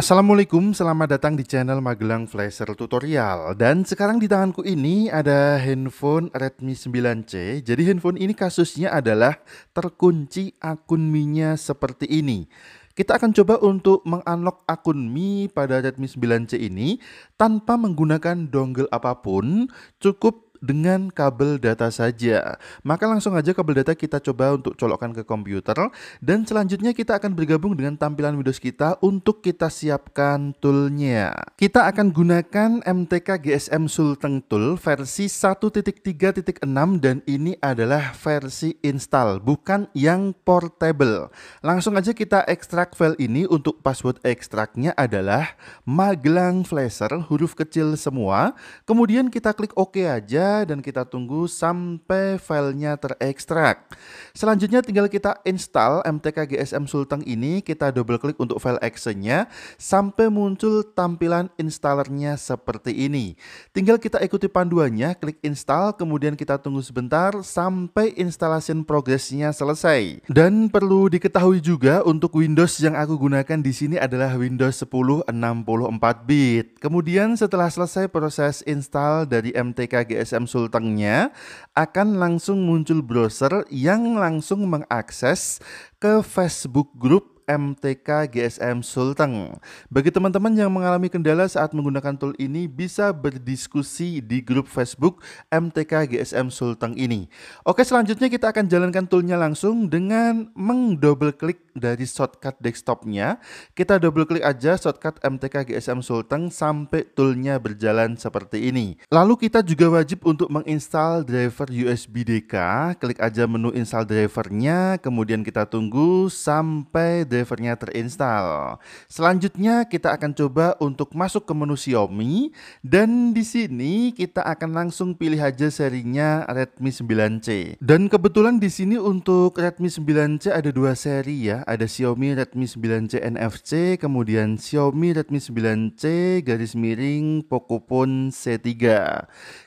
Assalamualaikum, selamat datang di channel Magelang Flasher Tutorial Dan sekarang di tanganku ini ada handphone Redmi 9C Jadi handphone ini kasusnya adalah terkunci akun Mi-nya seperti ini Kita akan coba untuk mengunlock akun Mi pada Redmi 9C ini Tanpa menggunakan dongle apapun Cukup dengan kabel data saja. Maka langsung aja kabel data kita coba untuk colokkan ke komputer dan selanjutnya kita akan bergabung dengan tampilan Windows kita untuk kita siapkan toolnya. Kita akan gunakan MTK GSM Sulteng Tool versi 1.3.6 dan ini adalah versi install bukan yang portable. Langsung aja kita ekstrak file ini untuk password ekstraknya adalah magelang flasher huruf kecil semua. Kemudian kita klik OK aja dan kita tunggu sampai filenya terekstrak. Selanjutnya tinggal kita install MTK GSM Sultan ini, kita double klik untuk file exe nya sampai muncul tampilan installernya seperti ini. Tinggal kita ikuti panduannya, klik install, kemudian kita tunggu sebentar sampai installation progressnya selesai. Dan perlu diketahui juga untuk Windows yang aku gunakan di sini adalah Windows 10 64 bit. Kemudian setelah selesai proses install dari MTK GSM sistem Sultengnya akan langsung muncul browser yang langsung mengakses ke Facebook Group MTK GSM Sulteng. Bagi teman-teman yang mengalami kendala saat menggunakan tool ini bisa berdiskusi di grup Facebook MTK GSM Sulteng ini. Oke, selanjutnya kita akan jalankan toolnya langsung dengan mengdouble klik dari shortcut desktopnya. Kita double klik aja shortcut MTK GSM Sulteng sampai toolnya berjalan seperti ini. Lalu kita juga wajib untuk menginstal driver USB DK. Klik aja menu install drivernya, kemudian kita tunggu sampai drivernya terinstall. Selanjutnya kita akan coba untuk masuk ke menu Xiaomi dan di sini kita akan langsung pilih aja serinya Redmi 9C. Dan kebetulan di sini untuk Redmi 9C ada dua seri ya, ada Xiaomi Redmi 9C NFC, kemudian Xiaomi Redmi 9C garis miring Pocophone C3.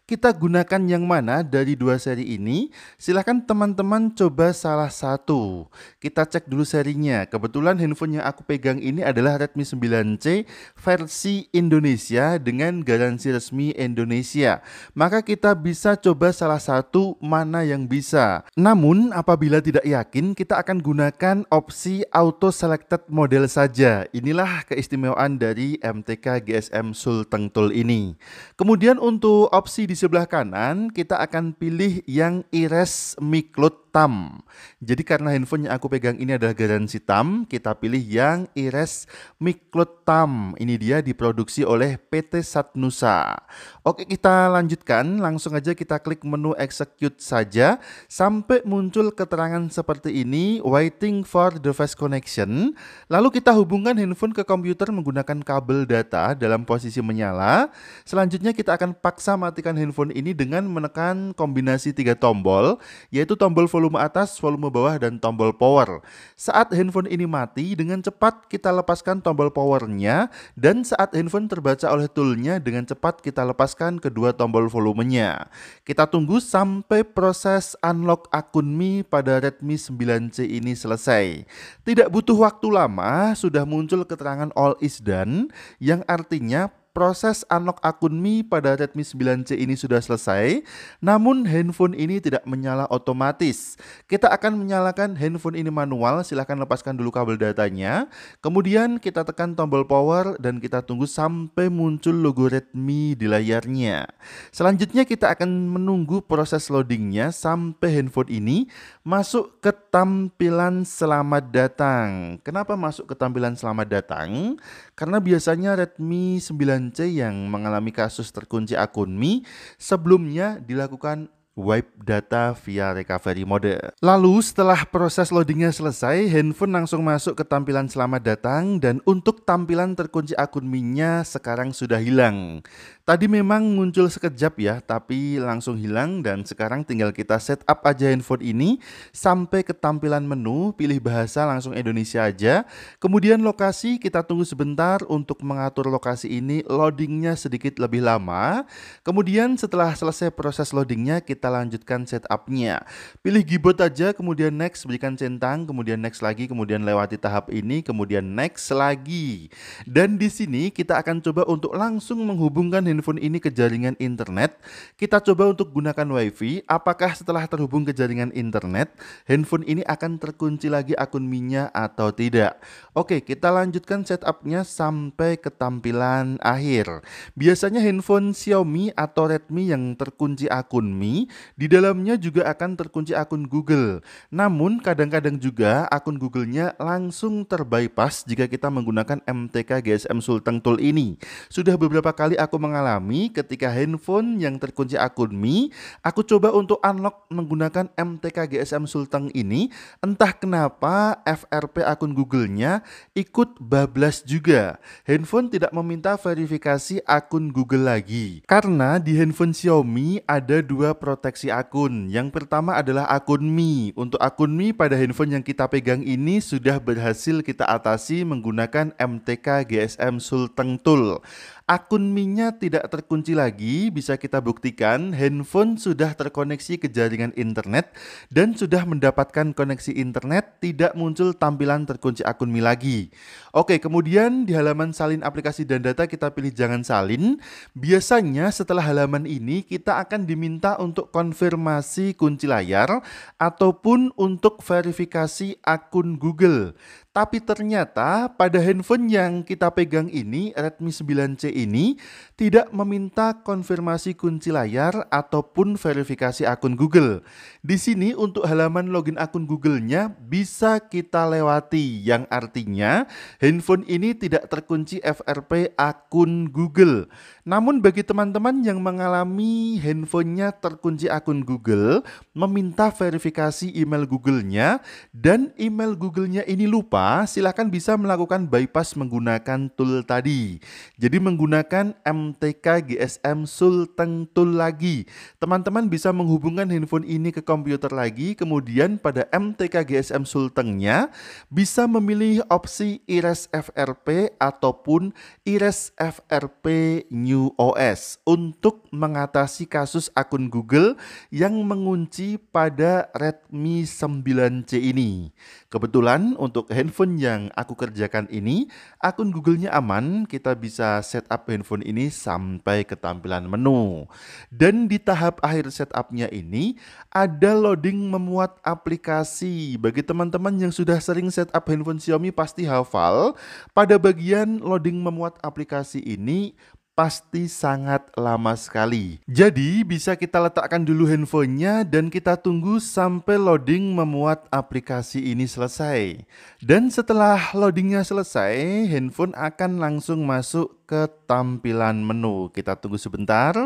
Kita gunakan yang mana dari dua seri ini? Silahkan teman-teman coba salah satu. Kita cek dulu serinya. Kebetulan kebetulan handphone yang aku pegang ini adalah Redmi 9C versi Indonesia dengan garansi resmi Indonesia. Maka kita bisa coba salah satu mana yang bisa. Namun apabila tidak yakin, kita akan gunakan opsi auto selected model saja. Inilah keistimewaan dari MTK GSM Sulteng Tool ini. Kemudian untuk opsi di sebelah kanan, kita akan pilih yang IRES Miklut TAM. Jadi karena handphone yang aku pegang ini adalah garansi TAM, kita pilih yang Ires Miklotam. Ini dia diproduksi oleh PT Satnusa. Oke, kita lanjutkan. Langsung aja kita klik menu execute saja sampai muncul keterangan seperti ini, waiting for device connection. Lalu kita hubungkan handphone ke komputer menggunakan kabel data dalam posisi menyala. Selanjutnya kita akan paksa matikan handphone ini dengan menekan kombinasi tiga tombol, yaitu tombol volume atas, volume bawah, dan tombol power. Saat handphone ini mati, dengan cepat kita lepaskan tombol powernya, dan saat handphone terbaca oleh toolnya, dengan cepat kita lepaskan kedua tombol volumenya. Kita tunggu sampai proses unlock akun Mi pada Redmi 9C ini selesai. Tidak butuh waktu lama, sudah muncul keterangan all is done, yang artinya Proses unlock akun Mi pada Redmi 9C ini sudah selesai, namun handphone ini tidak menyala otomatis. Kita akan menyalakan handphone ini manual, silahkan lepaskan dulu kabel datanya. Kemudian kita tekan tombol power dan kita tunggu sampai muncul logo Redmi di layarnya. Selanjutnya kita akan menunggu proses loadingnya sampai handphone ini masuk ke tampilan selamat datang. Kenapa masuk ke tampilan selamat datang? Karena biasanya Redmi 9C yang mengalami kasus terkunci akun Mi sebelumnya dilakukan wipe data via recovery mode. Lalu setelah proses loadingnya selesai, handphone langsung masuk ke tampilan selamat datang dan untuk tampilan terkunci akun Mi-nya sekarang sudah hilang. Tadi memang muncul sekejap ya, tapi langsung hilang dan sekarang tinggal kita setup aja handphone ini sampai ke tampilan menu, pilih bahasa langsung Indonesia aja. Kemudian lokasi kita tunggu sebentar untuk mengatur lokasi ini loadingnya sedikit lebih lama. Kemudian setelah selesai proses loadingnya kita lanjutkan setupnya. Pilih keyboard aja, kemudian next, berikan centang, kemudian next lagi, kemudian lewati tahap ini, kemudian next lagi. Dan di sini kita akan coba untuk langsung menghubungkan handphone ini ke jaringan internet, kita coba untuk gunakan WiFi. Apakah setelah terhubung ke jaringan internet, handphone ini akan terkunci lagi akun minya atau tidak? Oke, kita lanjutkan setupnya sampai ke tampilan akhir. Biasanya handphone Xiaomi atau Redmi yang terkunci akun Mi, di dalamnya juga akan terkunci akun Google. Namun kadang-kadang juga akun Google-nya langsung terbypass jika kita menggunakan MTK GSM Sultan Tool ini. Sudah beberapa kali aku mengalami alami ketika handphone yang terkunci akun Mi, aku coba untuk unlock menggunakan MTK GSM Sultan ini, entah kenapa FRP akun Google-nya ikut bablas juga. Handphone tidak meminta verifikasi akun Google lagi. Karena di handphone Xiaomi ada dua proteksi akun. Yang pertama adalah akun Mi. Untuk akun Mi pada handphone yang kita pegang ini sudah berhasil kita atasi menggunakan MTK GSM Sultan Tool. Akun Mi-nya tidak terkunci lagi, bisa kita buktikan handphone sudah terkoneksi ke jaringan internet dan sudah mendapatkan koneksi internet, tidak muncul tampilan terkunci akun Mi lagi. Oke, kemudian di halaman salin aplikasi dan data kita pilih jangan salin. Biasanya setelah halaman ini kita akan diminta untuk konfirmasi kunci layar ataupun untuk verifikasi akun Google. Tapi ternyata pada handphone yang kita pegang ini Redmi 9C ini tidak meminta konfirmasi kunci layar ataupun verifikasi akun Google. Di sini untuk halaman login akun Google-nya bisa kita lewati yang artinya handphone ini tidak terkunci FRP akun Google. Namun bagi teman-teman yang mengalami handphonenya terkunci akun Google, meminta verifikasi email Google-nya dan email Google-nya ini lupa, silakan bisa melakukan bypass menggunakan tool tadi. Jadi menggunakan menggunakan MTK GSM Sulteng Tool lagi. Teman-teman bisa menghubungkan handphone ini ke komputer lagi, kemudian pada MTK GSM Sultengnya bisa memilih opsi IRES FRP ataupun IRES FRP New OS untuk mengatasi kasus akun Google yang mengunci pada Redmi 9C ini. Kebetulan untuk handphone yang aku kerjakan ini, akun Google-nya aman, kita bisa set setup handphone ini sampai ke tampilan menu. Dan di tahap akhir setupnya ini ada loading memuat aplikasi. Bagi teman-teman yang sudah sering setup handphone Xiaomi pasti hafal, pada bagian loading memuat aplikasi ini pasti sangat lama sekali. Jadi bisa kita letakkan dulu handphonenya dan kita tunggu sampai loading memuat aplikasi ini selesai. Dan setelah loadingnya selesai, handphone akan langsung masuk ke tampilan menu. Kita tunggu sebentar.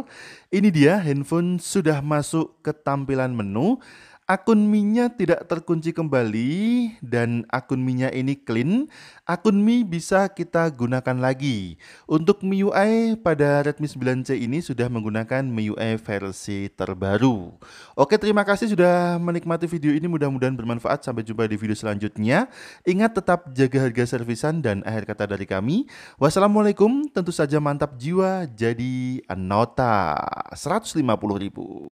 Ini dia handphone sudah masuk ke tampilan menu akun Mi-nya tidak terkunci kembali dan akun Mi-nya ini clean, akun Mi bisa kita gunakan lagi. Untuk MIUI pada Redmi 9C ini sudah menggunakan MIUI versi terbaru. Oke, terima kasih sudah menikmati video ini, mudah-mudahan bermanfaat. Sampai jumpa di video selanjutnya. Ingat tetap jaga harga servisan dan akhir kata dari kami. Wassalamualaikum, tentu saja mantap jiwa jadi anota 150 ribu.